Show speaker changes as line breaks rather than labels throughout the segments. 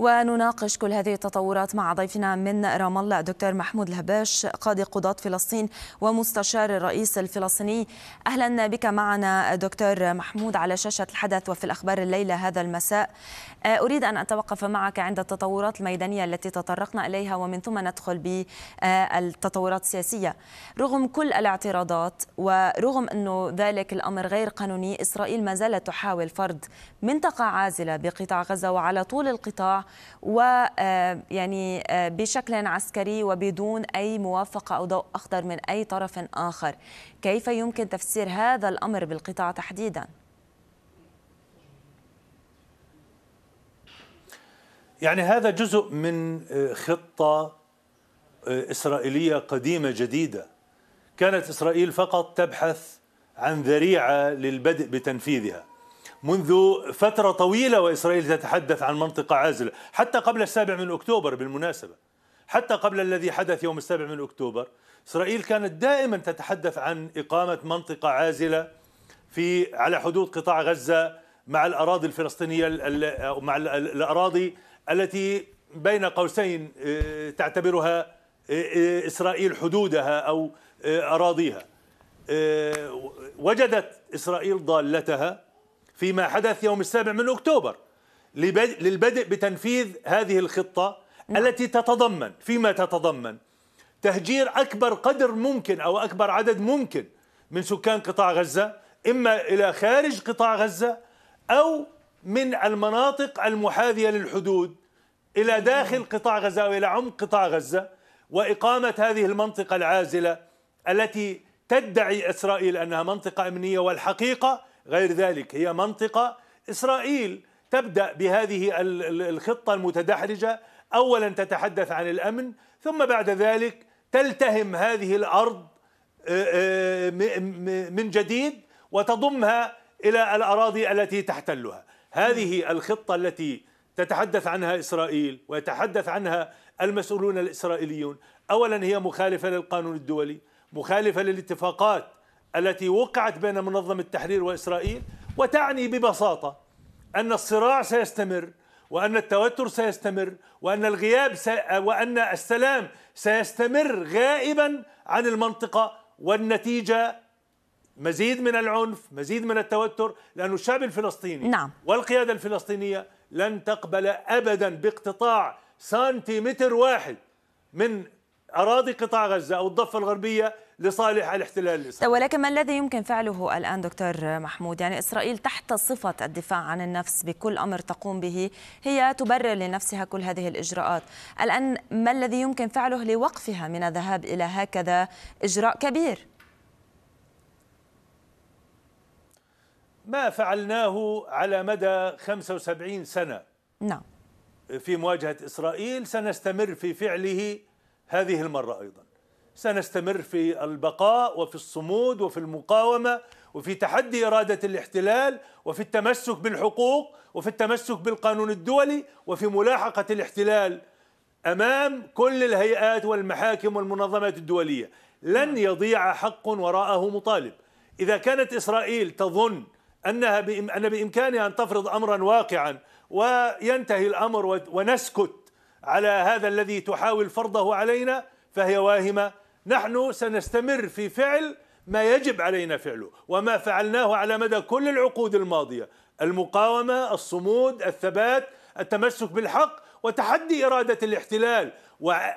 ونناقش كل هذه التطورات مع ضيفنا من رام الله دكتور محمود الهباش قاضي قضاة فلسطين ومستشار الرئيس الفلسطيني أهلا بك معنا دكتور محمود على شاشة الحدث وفي الأخبار الليلة هذا المساء آه، أريد أن أتوقف معك عند التطورات الميدانية التي تطرقنا إليها ومن ثم ندخل بالتطورات السياسية رغم كل الاعتراضات ورغم أنه ذلك الأمر غير قانوني إسرائيل ما زالت تحاول فرض منطقة عازلة بقطاع غزة وعلى طول القطاع ويعني آه، آه، بشكل عسكري وبدون أي موافقة أو ضوء أخضر من أي طرف آخر كيف يمكن تفسير هذا الأمر بالقطاع تحديداً؟
يعني هذا جزء من آه، خطة إسرائيلية قديمة جديدة كانت إسرائيل فقط تبحث عن ذريعة للبدء بتنفيذها منذ فترة طويلة وإسرائيل تتحدث عن منطقة عازلة حتى قبل السابع من أكتوبر بالمناسبة حتى قبل الذي حدث يوم السابع من أكتوبر إسرائيل كانت دائما تتحدث عن إقامة منطقة عازلة في على حدود قطاع غزة مع الأراضي الفلسطينية مع الأراضي التي بين قوسين آه، تعتبرها آه، آه، إسرائيل حدودها أو أراضيها وجدت إسرائيل ضالتها فيما حدث يوم السابع من أكتوبر للبدء بتنفيذ هذه الخطة نعم. التي تتضمن فيما تتضمن تهجير أكبر قدر ممكن أو أكبر عدد ممكن من سكان قطاع غزة إما إلى خارج قطاع غزة أو من المناطق المحاذية للحدود إلى نعم. داخل قطاع غزة وإلى عمق قطاع غزة وإقامة هذه المنطقة العازلة التي تدعي إسرائيل أنها منطقة أمنية والحقيقة غير ذلك هي منطقة إسرائيل تبدأ بهذه الخطة المتدحرجة أولا تتحدث عن الأمن ثم بعد ذلك تلتهم هذه الأرض من جديد وتضمها إلى الأراضي التي تحتلها هذه الخطة التي تتحدث عنها إسرائيل ويتحدث عنها المسؤولون الإسرائيليون أولا هي مخالفة للقانون الدولي مخالفة للاتفاقات التي وقعت بين منظمة التحرير وإسرائيل وتعني ببساطة أن الصراع سيستمر وأن التوتر سيستمر وأن الغياب س... وأن السلام سيستمر غائبا عن المنطقة والنتيجة مزيد من العنف مزيد من التوتر لأن الشعب الفلسطيني نعم. والقيادة الفلسطينية لن تقبل أبدا باقتطاع سنتيمتر واحد من اراضي قطاع غزه او الضفه الغربيه لصالح الاحتلال الاسرائيلي.
ولكن ما الذي يمكن فعله الان دكتور محمود؟ يعني اسرائيل تحت صفه الدفاع عن النفس بكل امر تقوم به هي تبرر لنفسها كل هذه الاجراءات. الان ما الذي يمكن فعله لوقفها من الذهاب الى هكذا اجراء كبير؟
ما فعلناه على مدى 75 سنه. نعم. في مواجهه اسرائيل سنستمر في فعله هذه المرة أيضا سنستمر في البقاء وفي الصمود وفي المقاومة وفي تحدي إرادة الاحتلال وفي التمسك بالحقوق وفي التمسك بالقانون الدولي وفي ملاحقة الاحتلال أمام كل الهيئات والمحاكم والمنظمات الدولية لن يضيع حق وراءه مطالب إذا كانت إسرائيل تظن أنها بإم أن بإمكانها أن تفرض أمرا واقعا وينتهي الأمر ونسكت على هذا الذي تحاول فرضه علينا فهي واهمه نحن سنستمر في فعل ما يجب علينا فعله وما فعلناه على مدى كل العقود الماضيه المقاومه الصمود الثبات التمسك بالحق وتحدي اراده الاحتلال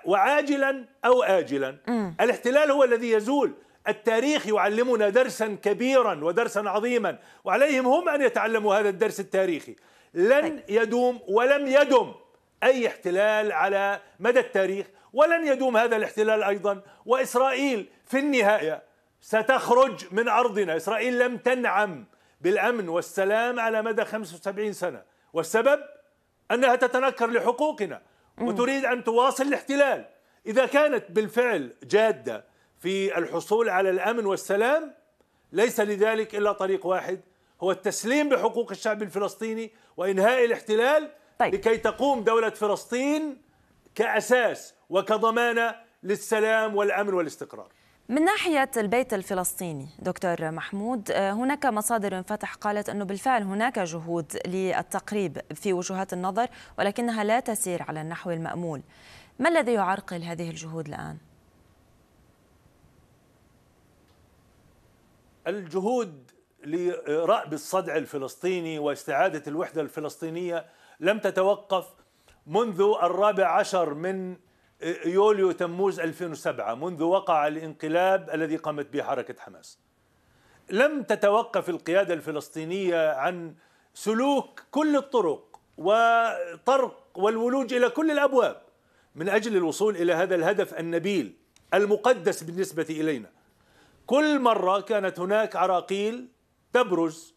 وعاجلا او اجلا الاحتلال هو الذي يزول التاريخ يعلمنا درسا كبيرا ودرسا عظيما وعليهم هم ان يتعلموا هذا الدرس التاريخي لن طيب. يدوم ولم يدم أي احتلال على مدى التاريخ ولن يدوم هذا الاحتلال أيضا وإسرائيل في النهاية ستخرج من أرضنا إسرائيل لم تنعم بالأمن والسلام على مدى 75 سنة والسبب أنها تتنكر لحقوقنا وتريد أن تواصل الاحتلال إذا كانت بالفعل جادة في الحصول على الأمن والسلام ليس لذلك إلا طريق واحد هو التسليم بحقوق الشعب الفلسطيني وإنهاء الاحتلال طيب. لكي تقوم دولة فلسطين كأساس وكضمانة للسلام والأمن والاستقرار
من ناحية البيت الفلسطيني دكتور محمود آه، هناك مصادر انفتح قالت أنه بالفعل هناك جهود للتقريب في وجهات النظر ولكنها لا تسير على النحو المأمول ما الذي يعرقل هذه الجهود الآن؟
الجهود لرأب الصدع الفلسطيني واستعادة الوحدة الفلسطينية لم تتوقف منذ الرابع عشر من يوليو تموز 2007 منذ وقع الانقلاب الذي قامت به حركة حماس لم تتوقف القيادة الفلسطينية عن سلوك كل الطرق وطرق والولوج إلى كل الأبواب من أجل الوصول إلى هذا الهدف النبيل المقدس بالنسبة إلينا كل مرة كانت هناك عراقيل تبرز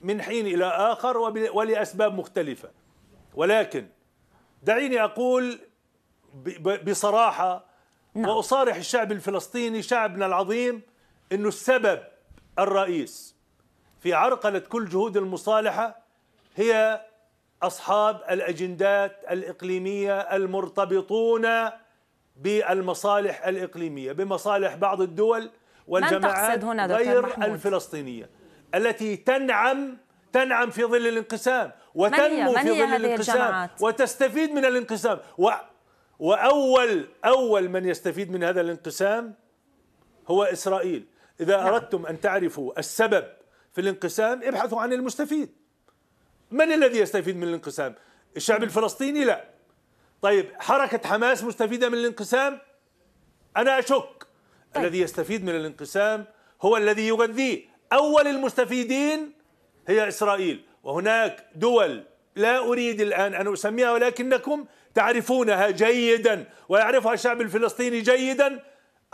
من حين إلى آخر ولأسباب مختلفة ولكن دعيني أقول بصراحة نعم. وأصارح الشعب الفلسطيني شعبنا العظيم أنه السبب الرئيس في عرقلة كل جهود المصالحة هي أصحاب الأجندات الإقليمية المرتبطون بالمصالح الإقليمية بمصالح بعض الدول والجماعات تقصد هنا غير الفلسطينية التي تنعم تنعم في ظل الانقسام وتنمو في ظل الانقسام وتستفيد من الانقسام و وأول أول من يستفيد من هذا الانقسام هو إسرائيل إذا نعم. أردتم أن تعرفوا السبب في الانقسام ابحثوا عن المستفيد من الذي يستفيد من الانقسام الشعب الفلسطيني لا طيب حركة حماس مستفيدة من الانقسام أنا أشك طيب. الذي يستفيد من الانقسام هو الذي يغذيه أول المستفيدين هي إسرائيل وهناك دول لا أريد الآن أن أسميها ولكنكم تعرفونها جيدا ويعرفها الشعب الفلسطيني جيدا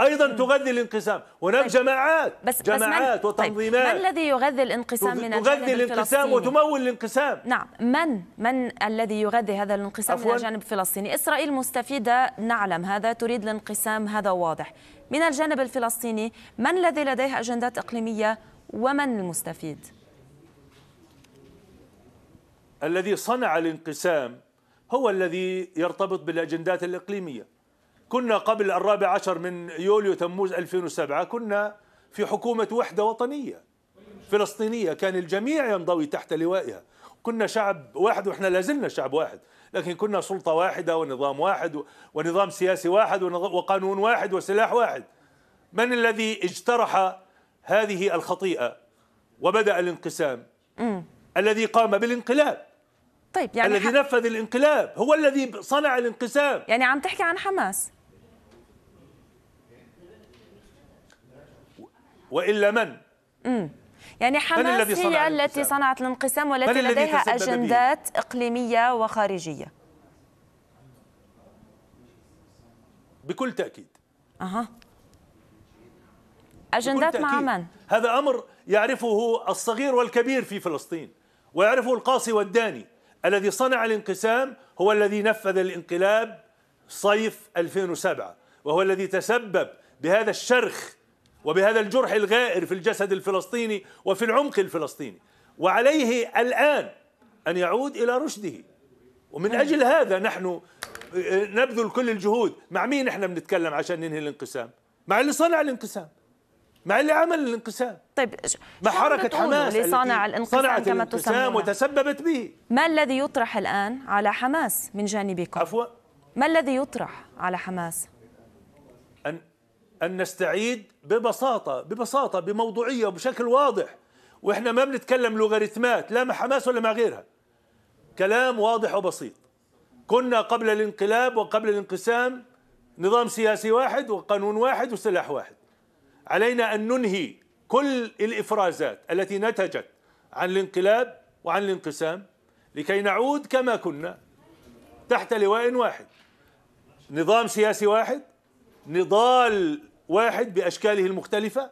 ايضا مم. تغذي الانقسام هناك طيب. جماعات بس جماعات بس من طيب. وتنظيمات طيب. ما
الذي يغذي الانقسام من تغذي الانقسام وتمول
الانقسام
نعم من من الذي يغذي هذا الانقسام أفوان. من الجانب الفلسطيني اسرائيل مستفيده نعلم هذا تريد الانقسام هذا واضح من الجانب الفلسطيني من الذي لديه اجندات اقليميه ومن المستفيد
الذي صنع الانقسام هو الذي يرتبط بالاجندات الاقليميه كنا قبل الرابع عشر من يوليو تموز 2007 كنا في حكومه وحده وطنيه فلسطينيه كان الجميع ينضوي تحت لوائها كنا شعب واحد واحنا لازلنا شعب واحد لكن كنا سلطه واحده ونظام واحد ونظام سياسي واحد وقانون واحد وسلاح واحد من الذي اجترح هذه الخطيئه وبدا الانقسام الذي قام بالانقلاب طيب يعني الذي نفذ الانقلاب هو الذي صنع الانقسام
يعني عم تحكي عن حماس
والا من؟ امم
يعني حماس هي التي صنعت الانقسام والتي لديها اجندات به؟ اقليميه وخارجيه
بكل تاكيد اها
اجندات مع من؟
هذا امر يعرفه الصغير والكبير في فلسطين ويعرفه القاصي والداني الذي صنع الانقسام هو الذي نفذ الانقلاب صيف 2007 وهو الذي تسبب بهذا الشرخ وبهذا الجرح الغائر في الجسد الفلسطيني وفي العمق الفلسطيني وعليه الآن أن يعود إلى رشده ومن نعم. أجل هذا نحن آه، نبذل كل الجهود مع مين احنا بنتكلم عشان ننهي الانقسام مع اللي صنع الانقسام مع اللي عمل الانقسام طيب ما حركة حماس لصانع الانقسام صنعت كما الانقسام وتسببت به
ما الذي يطرح الآن على حماس من جانبكم؟ عفوا ما الذي يطرح على حماس؟
أن أن نستعيد ببساطة ببساطة بموضوعية وبشكل واضح وإحنا ما بنتكلم لوغاريتمات لا مع حماس ولا مع غيرها كلام واضح وبسيط كنا قبل الانقلاب وقبل الانقسام نظام سياسي واحد وقانون واحد وسلاح واحد علينا أن ننهي كل الإفرازات التي نتجت عن الانقلاب وعن الانقسام لكي نعود كما كنا تحت لواء واحد نظام سياسي واحد نضال واحد بأشكاله المختلفة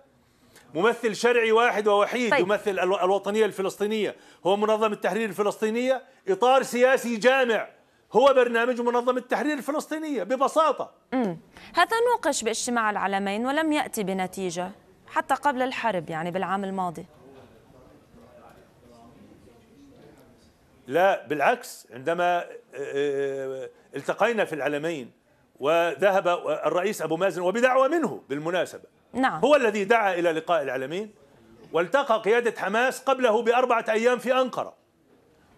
ممثل شرعي واحد ووحيد طيب. يمثل الوطنية الفلسطينية هو منظمة التحرير الفلسطينية إطار سياسي جامع هو برنامج منظمة التحرير الفلسطينية ببساطة مم.
هذا نوقش باجتماع العلمين ولم يأتي بنتيجة حتى قبل الحرب يعني بالعام الماضي
لا بالعكس عندما آه، آه، التقينا في العلمين وذهب الرئيس أبو مازن وبدعوة منه بالمناسبة نعم. هو الذي دعا إلى لقاء العلمين والتقى قيادة حماس قبله بأربعة أيام في أنقرة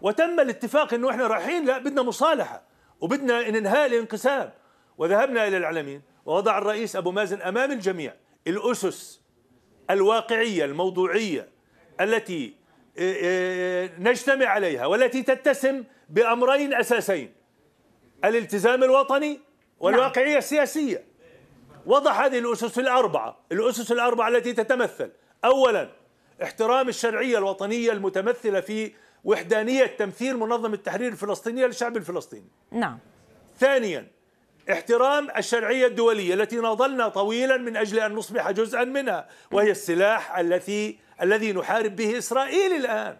وتم الاتفاق انه احنا رايحين لا بدنا مصالحه وبدنا ننهاء الانقسام وذهبنا الى العلمين ووضع الرئيس ابو مازن امام الجميع الاسس الواقعيه الموضوعيه التي آه، آه، نجتمع عليها والتي تتسم بامرين اساسين الالتزام الوطني والواقعيه نعم. السياسيه وضع هذه الاسس الاربعه الاسس الاربعه التي تتمثل اولا احترام الشرعيه الوطنيه المتمثله في وحدانية تمثيل منظمة التحرير الفلسطينية للشعب الفلسطيني نعم ثانيا احترام الشرعية الدولية التي ناضلنا طويلا من أجل أن نصبح جزءا منها وهي السلاح الذي الذي نحارب به إسرائيل الآن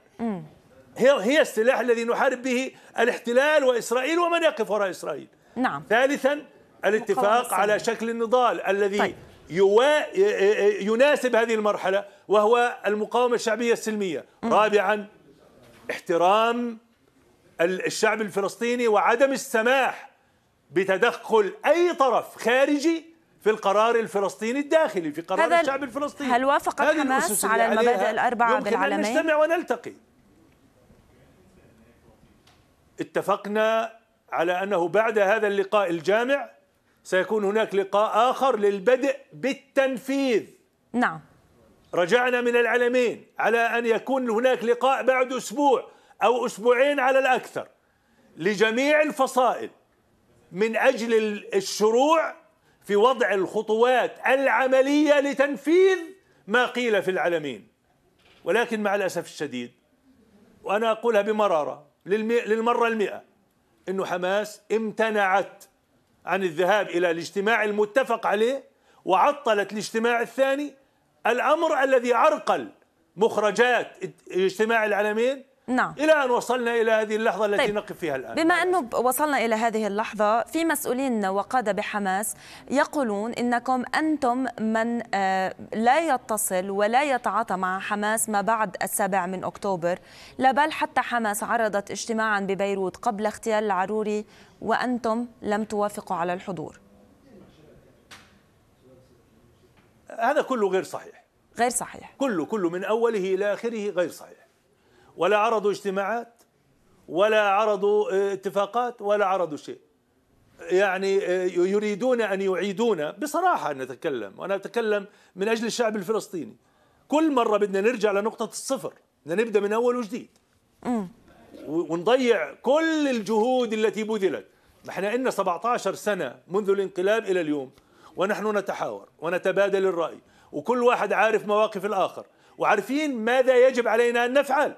هي هي السلاح الذي نحارب به الاحتلال وإسرائيل ومن يقف وراء إسرائيل نعم ثالثا الاتفاق على شكل النضال الذي طيب. يوا... يناسب هذه المرحلة وهو المقاومة الشعبية السلمية رابعا احترام الشعب الفلسطيني وعدم السماح بتدخل اي طرف خارجي في القرار الفلسطيني الداخلي في قرار الشعب
الفلسطيني هل وافقت حماس على المبادئ الاربعه بالعلمين يمكن ان نجتمع
ونلتقي اتفقنا على انه بعد هذا اللقاء الجامع سيكون هناك لقاء اخر للبدء بالتنفيذ نعم رجعنا من العلمين على أن يكون هناك لقاء بعد أسبوع أو أسبوعين على الأكثر لجميع الفصائل من أجل الشروع في وضع الخطوات العملية لتنفيذ ما قيل في العلمين ولكن مع الأسف الشديد وأنا أقولها بمرارة للمرة المئة أنه حماس امتنعت عن الذهاب إلى الاجتماع المتفق عليه وعطلت الاجتماع الثاني الأمر الذي عرقل مخرجات اجتماع العالمين نعم إلى أن وصلنا إلى هذه اللحظة التي طيب. نقف فيها الآن بما
أنه وصلنا إلى هذه اللحظة في مسؤولين وقادة بحماس يقولون إنكم أنتم من آه، لا يتصل ولا يتعاطى مع حماس ما بعد السابع من أكتوبر لا بل حتى حماس عرضت اجتماعا ببيروت قبل اغتيال العروري وأنتم لم توافقوا على الحضور
هذا كله غير صحيح غير صحيح كله كله من أوله إلى آخره غير صحيح ولا عرضوا اجتماعات ولا عرضوا آه، اتفاقات ولا عرضوا شيء يعني آه، يريدون أن يعيدون بصراحة نتكلم وأنا أتكلم من أجل الشعب الفلسطيني كل مرة بدنا نرجع لنقطة الصفر بدنا نبدأ من أول وجديد ونضيع كل الجهود التي بذلت احنا إن 17 سنة منذ الانقلاب إلى اليوم ونحن نتحاور ونتبادل الرأي وكل واحد عارف مواقف الآخر وعارفين ماذا يجب علينا أن نفعل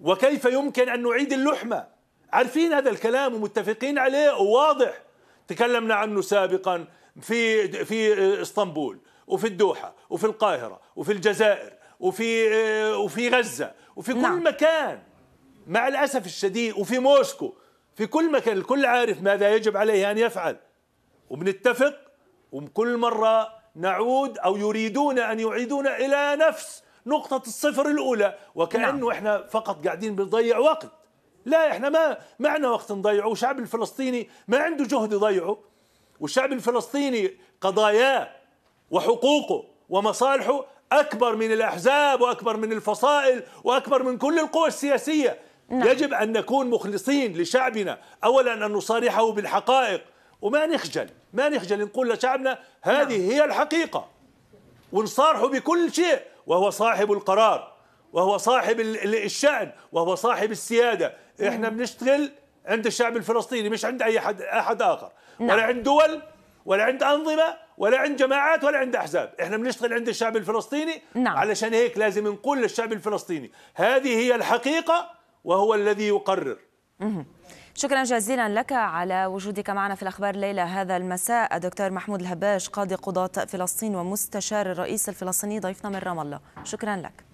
وكيف يمكن أن نعيد اللحمة عارفين هذا الكلام ومتفقين عليه وواضح تكلمنا عنه سابقا في في اسطنبول وفي الدوحة وفي القاهرة وفي الجزائر وفي وفي غزة وفي كل نعم. مكان مع الأسف الشديد وفي موسكو في كل مكان الكل عارف ماذا يجب عليه أن يفعل وبنتفق وكل مرة نعود أو يريدون أن يعيدونا إلى نفس نقطة الصفر الأولى وكأنه نعم. إحنا فقط قاعدين بنضيع وقت لا إحنا ما معنا وقت نضيعه والشعب الفلسطيني ما عنده جهد يضيعه والشعب الفلسطيني قضاياه وحقوقه ومصالحه أكبر من الأحزاب وأكبر من الفصائل وأكبر من كل القوى السياسية نعم. يجب أن نكون مخلصين لشعبنا أولا أن نصارحه بالحقائق وما نخجل ما نخجل نقول لشعبنا هذه نعم. هي الحقيقة ونصارحه بكل شيء وهو صاحب القرار وهو صاحب الشأن وهو صاحب السيادة نعم. احنا بنشتغل عند الشعب الفلسطيني مش عند أي حد أحد آخر نعم. ولا عند دول ولا عند أنظمة ولا عند جماعات ولا عند أحزاب احنا بنشتغل عند الشعب الفلسطيني نعم. علشان هيك لازم نقول للشعب الفلسطيني هذه هي الحقيقة وهو الذي يقرر
شكرا جزيلا لك على وجودك معنا في الأخبار الليلة هذا المساء دكتور محمود الهباش قاضي قضاة فلسطين
ومستشار الرئيس الفلسطيني ضيفنا من رام الله شكرا لك